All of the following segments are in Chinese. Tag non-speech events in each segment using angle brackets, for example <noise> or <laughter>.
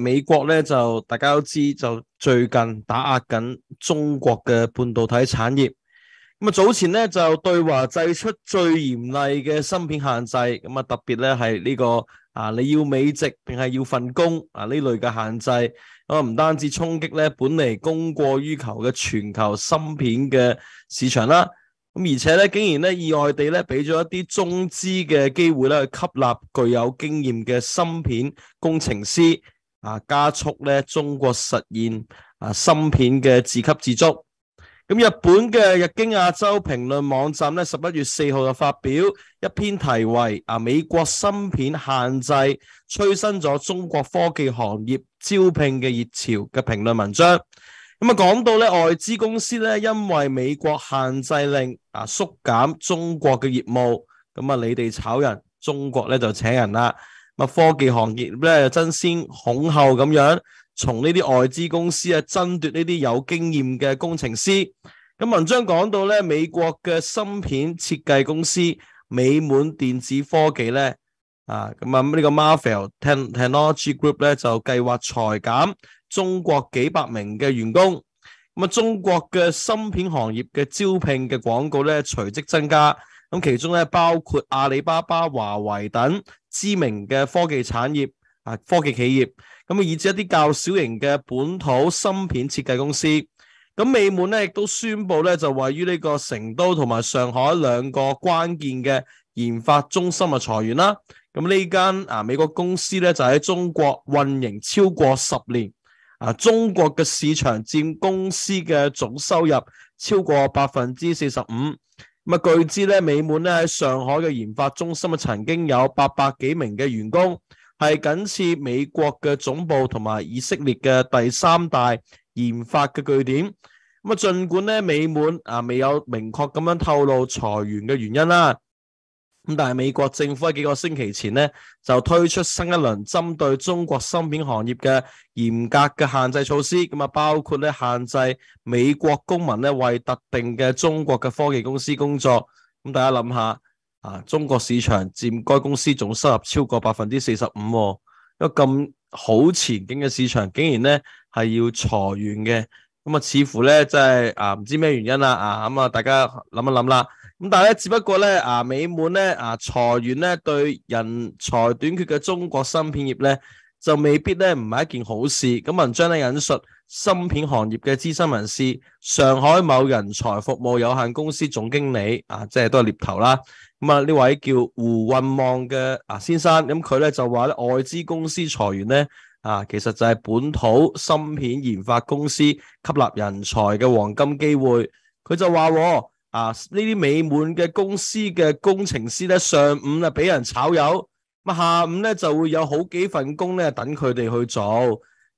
美国咧就大家都知，就最近打压紧中国嘅半导体产业。咁啊，早前咧就对华制出最严厉嘅芯片限制。咁啊，特别咧系呢个啊，你要美籍定系要份工啊呢类嘅限制。咁啊，唔单止冲击咧本嚟供过于求嘅全球芯片嘅市场啦。咁而且咧，竟然咧意外地咧俾咗一啲中资嘅机会咧去吸纳具有经验嘅芯片工程师。啊！加速咧，中国实现啊芯片嘅自给自足。咁日本嘅日经亚洲评论网站咧，十一月四号就发表一篇题为《啊美国芯片限制催生咗中国科技行业招聘嘅热潮》嘅评论文章。咁啊，讲到咧外资公司咧，因为美国限制令啊缩减中国嘅业务，咁啊，你哋炒人，中国咧就请人啦。咁啊，科技行业咧争先恐后咁样，从呢啲外资公司啊争夺呢啲有经验嘅工程师。咁文章讲到咧，美国嘅芯片设计公司美满电子科技咧，啊，咁啊呢个 Marvell Technology Group 咧就计划裁减中国几百名嘅员工。咁啊，中国嘅芯片行业嘅招聘嘅广告咧，随即增加。咁其中咧包括阿里巴巴、华为等。知名嘅科技產業啊，科技企業咁啊，以至一啲較小型嘅本土芯片設計公司。咁美滿咧亦都宣布咧，就位於呢個成都同埋上海兩個關鍵嘅研發中心啊，裁员啦。咁呢間啊美國公司咧，就喺中國運營超過十年，啊，中國嘅市場佔公司嘅总收入超過百分之四十五。咁啊，據知咧，美滿咧喺上海嘅研發中心啊，曾經有八百幾名嘅員工，係仅次美國嘅總部同埋以色列嘅第三大研發嘅據點。咁啊，儘管咧，美滿啊，未有明確咁樣透露裁员嘅原因啦。咁但系美国政府喺几个星期前咧，就推出新一轮针对中国芯片行业嘅严格嘅限制措施。咁啊，包括咧限制美国公民咧为特定嘅中国嘅科技公司工作。咁大家谂下，啊，中国市场占该公司总收入超过百分之四十五，一个咁好前景嘅市场，竟然咧系要裁员嘅。咁啊，似乎咧即系啊，唔知咩原因啦。啊，咁啊，大家谂一谂啦。咁但系咧，只不过咧，啊美满咧，啊裁员咧，对人才短缺嘅中国芯片业咧，就未必咧唔系一件好事。咁文章咧引述芯片行业嘅资深人士，上海某人才服务有限公司总经理，啊即系都系猎头啦。咁啊呢位叫胡运望嘅啊先生，咁佢咧就话咧外资公司裁员咧，啊其实就系本土芯片研发公司吸纳人才嘅黄金机会。佢就话。啊！呢啲美满嘅公司嘅工程师咧，上午啊俾人炒友，咁下午咧就会有好几份工咧等佢哋去做。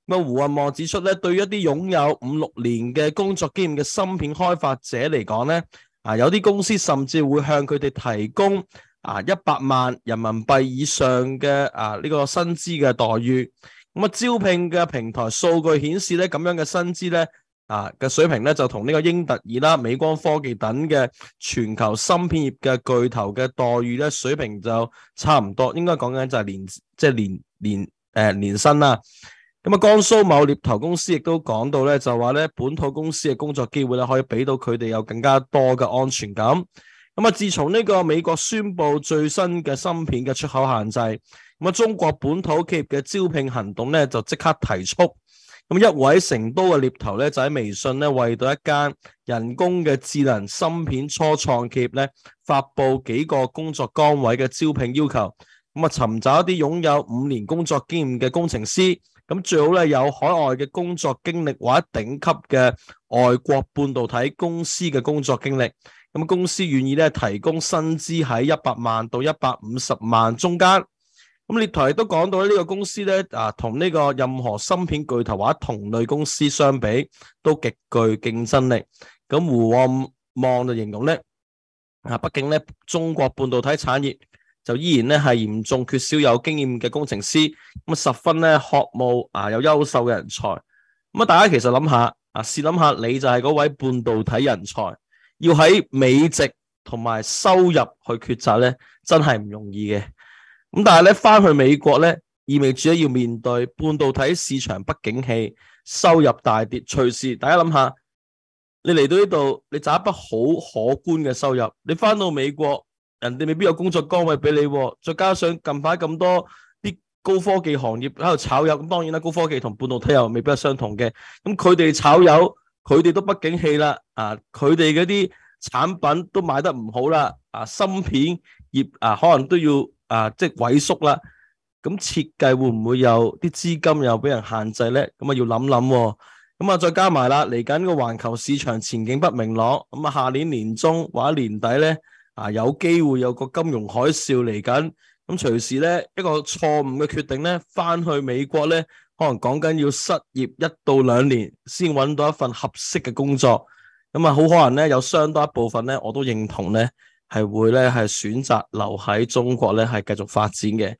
咁啊胡阿望指出咧，对一啲拥有五六年嘅工作经验嘅芯片开发者嚟讲咧，啊有啲公司甚至会向佢哋提供啊一百万人民币以上嘅啊呢个薪资嘅待遇。咁啊招聘嘅平台数据显示咧，咁样嘅薪资咧。啊嘅水平咧就同呢个英特尔啦、美光科技等嘅全球芯片业嘅巨头嘅待遇咧水平就差唔多，应该讲紧就系年即系年年诶年薪啦。咁啊，江苏某猎头公司亦都讲到咧，就话咧本土公司嘅工作机会咧可以俾到佢哋有更加多嘅安全感。咁啊，自从呢个美国宣布最新嘅芯片嘅出口限制，咁啊，中国本土企业嘅招聘行动咧就即刻提速。咁一位成都嘅猎头咧，就喺微信咧为到一间人工嘅智能芯片初创企业咧发布几个工作岗位嘅招聘要求。咁啊，寻找一啲拥有五年工作经验嘅工程师，咁最好咧有海外嘅工作经历或者顶级嘅外国半导体公司嘅工作经历。咁公司愿意咧提供薪资喺一百万到一百五十万中间。咁列台亦都講到呢個公司咧啊，同呢個任何芯片巨頭或者同類公司相比，都極具競爭力。咁胡旺望就形容咧，啊，畢竟咧，中國半導體產業就依然咧係嚴重缺少有經驗嘅工程師，咁啊十分咧渴慕啊有優秀嘅人才。咁啊，大家其實諗下啊，試諗下，你就係嗰位半導體人才，要喺美籍同埋收入去抉擇咧，真係唔容易嘅。咁但系咧，翻去美国咧，意味住咧要面对半导体市场不景气、收入大跌。随时大家谂下，你嚟到呢度，你赚一笔好可观嘅收入，你翻到美国，人哋未必有工作岗位俾你。再加上近排咁多啲高科技行业喺度炒油，咁当然啦，高科技同半导体又未必系相同嘅。咁佢哋炒油，佢哋都不景气啦，啊，佢哋嗰啲产品都卖得唔好啦，啊，芯片业啊，可能都要。啊，即系萎缩啦。咁设计会唔会有啲资金又俾人限制咧？咁啊要谂谂。咁啊再加埋啦，嚟紧个环球市场前景不明朗。咁啊下年年中或者年底咧，啊有机会有个金融海啸嚟紧。咁随时咧一个错误嘅决定咧，翻去美国咧，可能讲紧要失业一到两年先揾到一份合适嘅工作。咁啊好可能咧有相当一部分咧，我都认同咧。系会咧系选择留喺中国咧系继续发展嘅。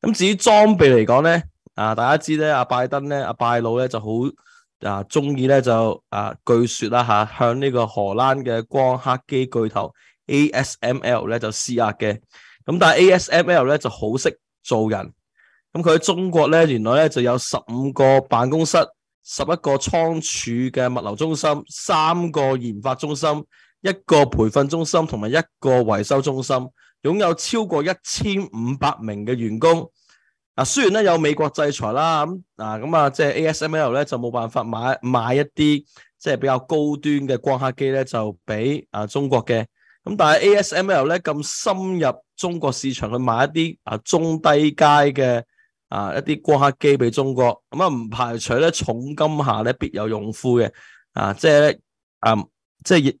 咁至于装备嚟讲咧，啊大家知咧阿拜登咧阿拜登咧就好啊中意咧就啊据说啦吓向呢个荷兰嘅光刻机巨头 ASML 咧就施压嘅。咁但系 ASML 咧就好识做人。咁佢喺中国咧原来咧就有十五个办公室、十一个仓储嘅物流中心、三个研发中心。一个培训中心同埋一个维修中心，拥有超过一千五百名嘅员工。啊，虽然咧有美国制裁啦，咁啊咁啊，即系 ASML 咧就冇办法买买一啲即系比较高端嘅光刻机咧，就俾啊中国嘅。咁但系 ASML 咧咁深入中国市场去买一啲啊中低阶嘅啊一啲光刻机俾中国，咁啊唔排除咧重金下咧必有用夫嘅。啊，即系啊，即系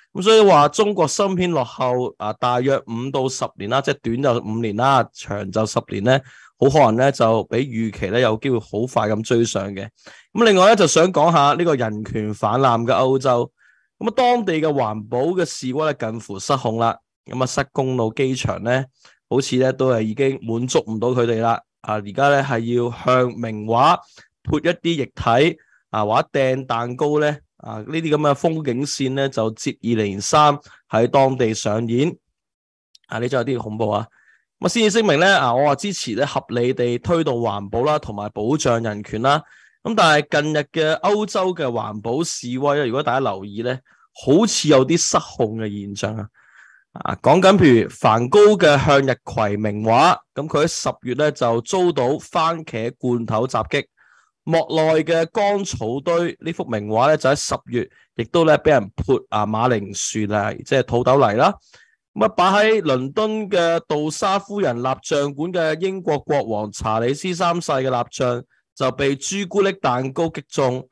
咁所以话中国芯片落后啊，大约五到十年啦，即系短就五年啦，长就十年咧，好可能咧就比预期咧有机会好快咁追上嘅。咁另外咧就想讲下呢个人权反滥嘅欧洲，咁啊当地嘅环保嘅示威咧近乎失控啦，咁啊塞公路机场咧，好似咧都系已经满足唔到佢哋啦。啊而家咧系要向名画 <laughs> 泼一啲液体啊，或者掟蛋糕咧。啊！呢啲咁嘅風景線咧，就接二連三喺當地上演。啊！呢張有啲恐怖啊！咁先至聲明咧，啊，我話支持咧合理地推動環保啦，同埋保障人權啦。咁但係近日嘅歐洲嘅環保示威咧，如果大家留意咧，好似有啲失控嘅現象啊！啊，講緊譬如梵高嘅向日葵名画，咁佢喺十月咧就遭到番茄罐頭襲擊。幕奈嘅干草堆呢幅名画咧，就喺十月，亦都咧俾人泼啊马铃薯泥，即系土豆泥啦。咁啊，摆喺伦敦嘅杜莎夫人蜡像馆嘅英国国王查理斯三世嘅蜡像就被朱古力蛋糕击中。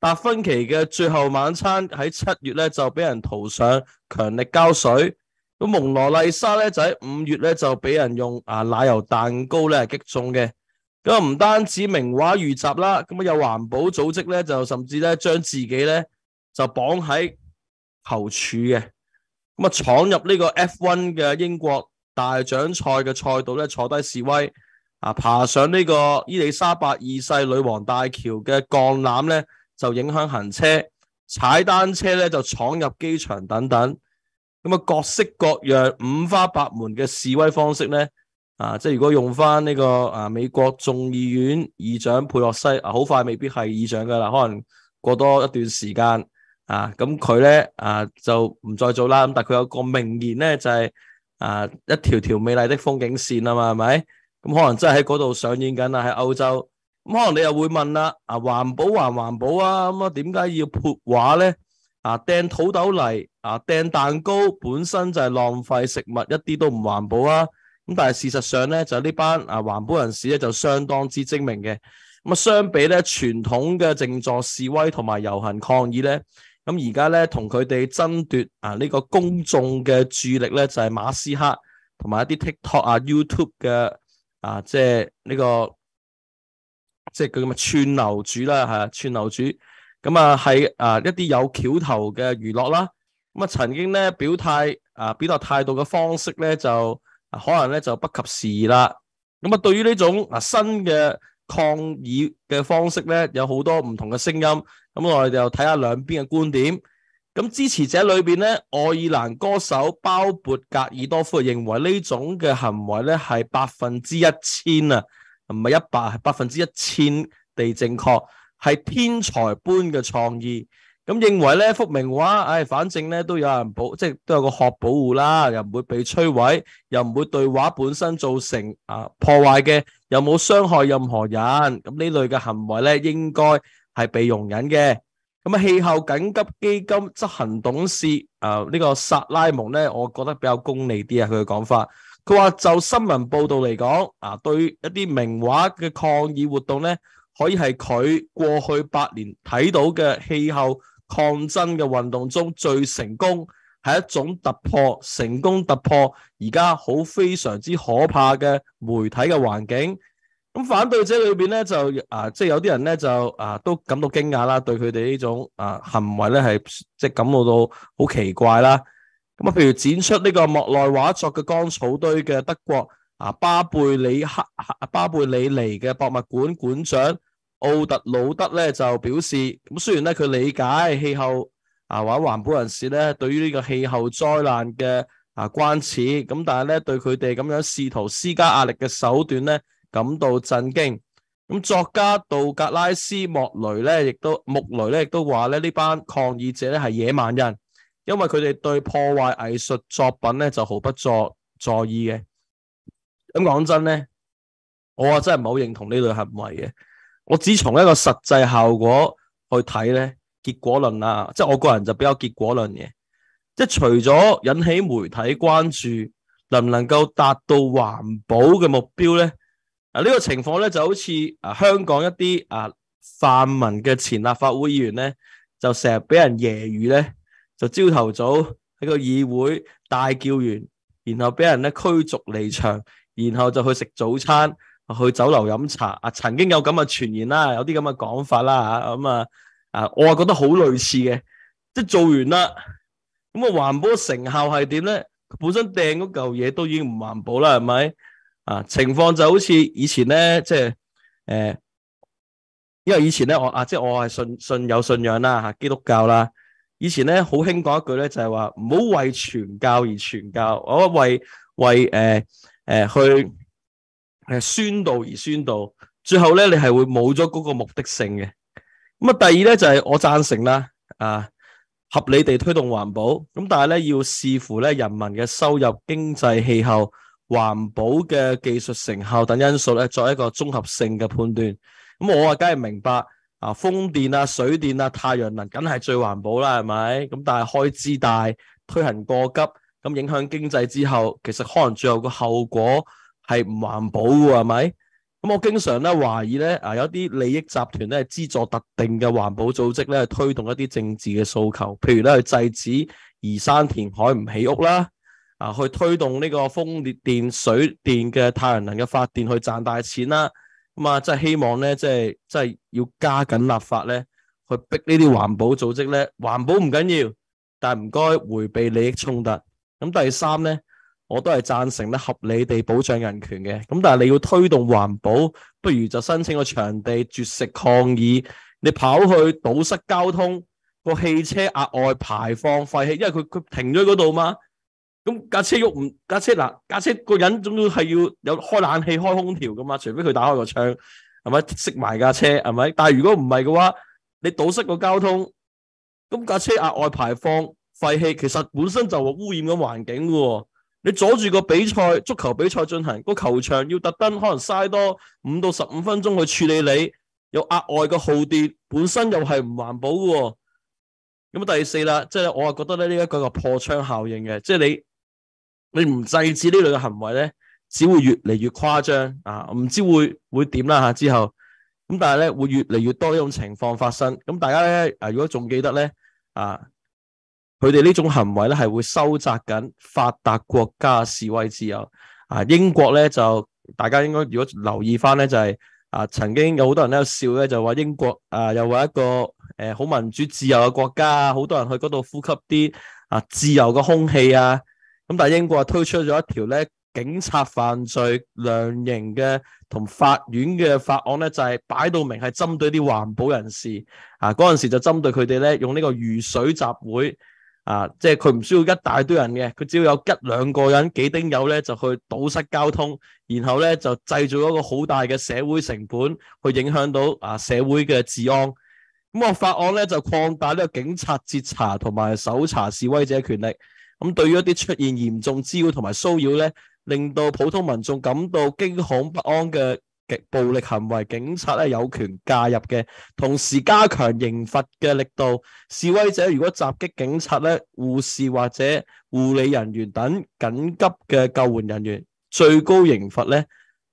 达芬奇嘅《最后晚餐》喺七月咧就俾人涂上强力胶水。咁蒙罗丽莎咧就喺五月咧就俾人用啊奶油蛋糕咧击中嘅。咁啊，唔單止名画預集啦，咁啊有環保組織咧，就甚至咧將自己咧就綁喺頭柱嘅，咁啊闖入呢個 F1 嘅英國大獎賽嘅賽道咧坐低示威，啊爬上呢個伊丽莎白二世女王大橋嘅鋼缆咧就影響行車，踩單車咧就闖入機場等等，咁啊各式各樣五花八門嘅示威方式咧。啊，即系如果用翻呢个啊美国众议院议长佩洛西啊，好快未必系议长噶啦，可能过多一段时间啊，咁佢咧啊就唔再做啦。咁但系佢有个名言咧，就系啊一条条美丽的风景线啊嘛，系咪？咁可能真系喺嗰度上演紧啦，喺欧洲。咁可能你又会问啦，啊环保还环保啊？咁啊点解要泼画咧？啊掟土豆泥啊掟蛋糕，本身就系浪费食物，一啲都唔环保啊！咁但系事实上咧，就呢班啊环保人士咧，就相当之精明嘅。咁啊，相比咧传统嘅静坐示威同埋游行抗议咧，咁而家咧同佢哋争夺啊呢个公众嘅注意力咧，就系马斯克同埋一啲 TikTok 啊 YouTube 嘅啊，即系呢个即系佢咁嘅串流主啦，系啊串流主。咁啊，系啊一啲有桥头嘅娱乐啦。咁啊，曾经咧表态啊表达态度嘅方式咧就。可能咧就不及時啦。咁啊，對於呢種啊新嘅抗议嘅方式咧，有好多唔同嘅聲音。咁我哋就睇下兩邊嘅觀點。咁支持者裏边咧，愛爾蘭歌手包勃格爾多夫認為呢種嘅行為咧係百分之一千啊，唔係一百，係百分之一千地正確，係天才般嘅創意。咁認為咧幅名畫，唉，反正咧都有人保，即系都有個殼保護啦，又唔會被摧毀，又唔會對畫本身造成啊破壞嘅，又冇傷害任何人。咁呢類嘅行為咧，應該係被容忍嘅。咁啊，氣候緊急基金執行董事啊，呢個薩拉蒙咧，我覺得比較功利啲啊，佢嘅講法，佢話就新聞報導嚟講，啊，對一啲名畫嘅抗議活動咧，可以係佢過去八年睇到嘅氣候。抗争嘅运动中最成功，系一种突破，成功突破而家好非常之可怕嘅媒体嘅环境。咁反对者里边咧就啊，即系有啲人咧就啊都感到惊讶啦，对佢哋呢种啊行为咧系即系感到到好奇怪啦。咁啊，譬如展出呢个莫奈画作嘅干草堆嘅德国啊巴贝里克巴贝里尼嘅博物馆馆长。奥特鲁德咧就表示，咁虽然咧佢理解气候啊或者环保人士咧对于呢个气候灾难嘅啊关切，咁但系咧对佢哋咁样试图施加压力嘅手段咧感到震惊。咁作家道格拉斯莫雷咧，亦都莫雷咧亦都话咧呢班抗议者咧系野蛮人，因为佢哋对破坏艺术作品咧就毫不在在意嘅。咁讲真咧，我啊真系唔好认同呢类行为嘅。我只从一个实际效果去睇咧，结果论啦，即系我个人就比较结果论嘅，即系除咗引起媒体关注，能唔能够达到环保嘅目标咧？啊，呢个情况咧就好似啊香港一啲啊泛民嘅前立法会议员咧，就成日俾人揶揄咧，就朝头早喺个议会大叫完，然后俾人咧驱逐离场，然后就去食早餐。去酒楼饮茶啊！曾经有咁嘅传言啦，有啲咁嘅讲法啦吓咁啊啊！我啊觉得好类似嘅，即系做完啦，咁啊环保成效系点咧？本身掟嗰嚿嘢都已经唔环保啦，系咪啊？情况就好似以前咧，即系诶，因为以前咧我啊，即系我系信信有信仰啦吓，基督教啦，以前咧好兴讲一句咧，就系话唔好为传教而传教，我为为诶诶去。诶，宣导而宣导，最后咧你系会冇咗嗰个目的性嘅。咁啊，第二咧就系我赞成啦，啊，合理地推动环保，咁但系咧要视乎咧人民嘅收入、经济、气候、环保嘅技术成效等因素咧，作一个综合性嘅判断。咁我啊，梗系明白啊，风电啊、水电啊、太阳能梗系最环保啦，系咪？咁但系开支大，推行过急，咁影响经济之后，其实可能最后个后果。系唔环保噶系咪？咁我经常咧怀疑咧啊，有啲利益集团咧资助特定嘅环保组织咧，推动一啲政治嘅诉求，譬如咧去制止移山填海唔起屋啦，啊去推动呢个风电、水电嘅太阳能嘅发电去赚大钱啦。咁啊，即系希望咧，即系即系要加紧立法咧，去逼呢啲环保组织咧，环保唔紧要，但系唔该回避利益冲突。咁第三咧。我都系赞成咧，合理地保障人权嘅。咁但系你要推动环保，不如就申请个场地绝食抗议。你跑去堵塞交通，个汽车额外排放废气，因为佢 <laughs> 佢停咗喺嗰度嘛。咁架车喐唔架车嗱架车个人，总要系要有开冷气、开空调噶嘛。除非佢打开个窗，系咪熄埋架车？系咪？但系如果唔系嘅话，你堵塞个交通，咁架车额外排放废气，其实本身就污染紧环境噶。你阻住个比赛，足球比赛进行，个球场要特登可能嘥多五到十五分钟去处理，你有额外嘅耗电，本身又系唔环保嘅。咁第四啦，即系我啊觉得咧呢一个破窗效应嘅，即系你你唔制止呢类嘅行为咧，只会越嚟越夸张啊！唔知会会点啦吓之后，咁但系咧会越嚟越多呢种情况发生。咁大家咧啊，如果仲记得咧啊。佢哋呢種行為咧，係會收窄緊發達國家示威自由。啊，英國咧就大家應該如果留意翻咧，就係啊曾經有好多人喺度笑咧，就話英國啊又話一個誒好民主自由嘅國家啊，好多人去嗰度呼吸啲啊自由嘅空氣啊。咁但係英國推出咗一條咧警察犯罪量刑嘅同法院嘅法案咧，就係擺到明係針對啲環保人士啊。嗰陣時就針對佢哋咧，用呢個雨水集會。啊，即系佢唔需要一大堆人嘅，佢只要有一两个人几丁友咧，就去堵塞交通，然后咧就制造一个好大嘅社会成本，去影响到啊社会嘅治安。咁个法案咧就扩大呢个警察截查同埋搜查示威者嘅权力。咁对于一啲出现严重滋扰同埋骚扰咧，令到普通民众感到惊恐不安嘅。暴力行为，警察咧有权介入嘅，同时加强刑罚嘅力度。示威者如果袭击警察咧、护士或者护理人员等紧急嘅救援人员，最高刑罚咧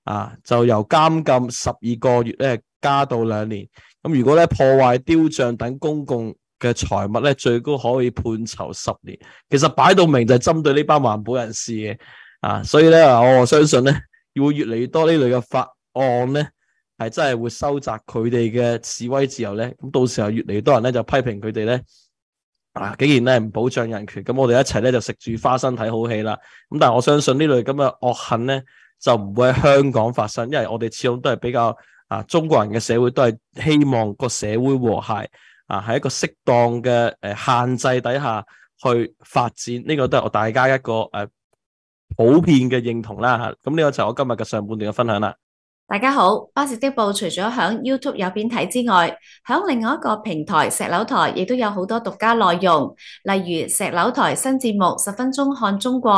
啊就由监禁十二个月咧加到两年。咁如果咧破坏雕像等公共嘅财物咧，最高可以判囚十年。其实摆到明就系针对呢班环保人士嘅啊，所以咧我相信咧会越嚟越多呢类嘅法。案咧，系真系会收窄佢哋嘅示威自由咧。咁到时候越嚟越多人咧就批评佢哋咧，啊，竟然咧唔保障人权。咁我哋一齐咧就食住花生睇好戏啦。咁但系我相信呢类咁嘅恶行咧，就唔会喺香港发生，因为我哋始终都系比较啊中国人嘅社会都系希望个社会和谐啊，喺一个适当嘅诶限制底下去发展。呢个都系我大家一个诶普遍嘅认同啦。咁呢个就我今日嘅上半段嘅分享啦。大家好，巴士的报除咗响 YouTube 入边睇之外，响另外一个平台石楼台亦都有好多独家内容，例如石楼台新节目《十分钟看中国》，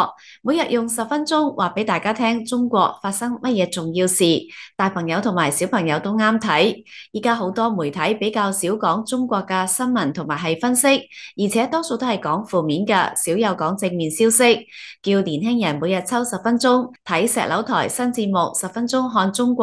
每日用十分钟话俾大家听中国发生乜嘢重要事，大朋友同埋小朋友都啱睇。依家好多媒体比较少讲中国嘅新闻同埋系分析，而且多数都系讲负面嘅，少有讲正面消息。叫年轻人每日抽十分钟睇石楼台新节目《十分钟看中国》。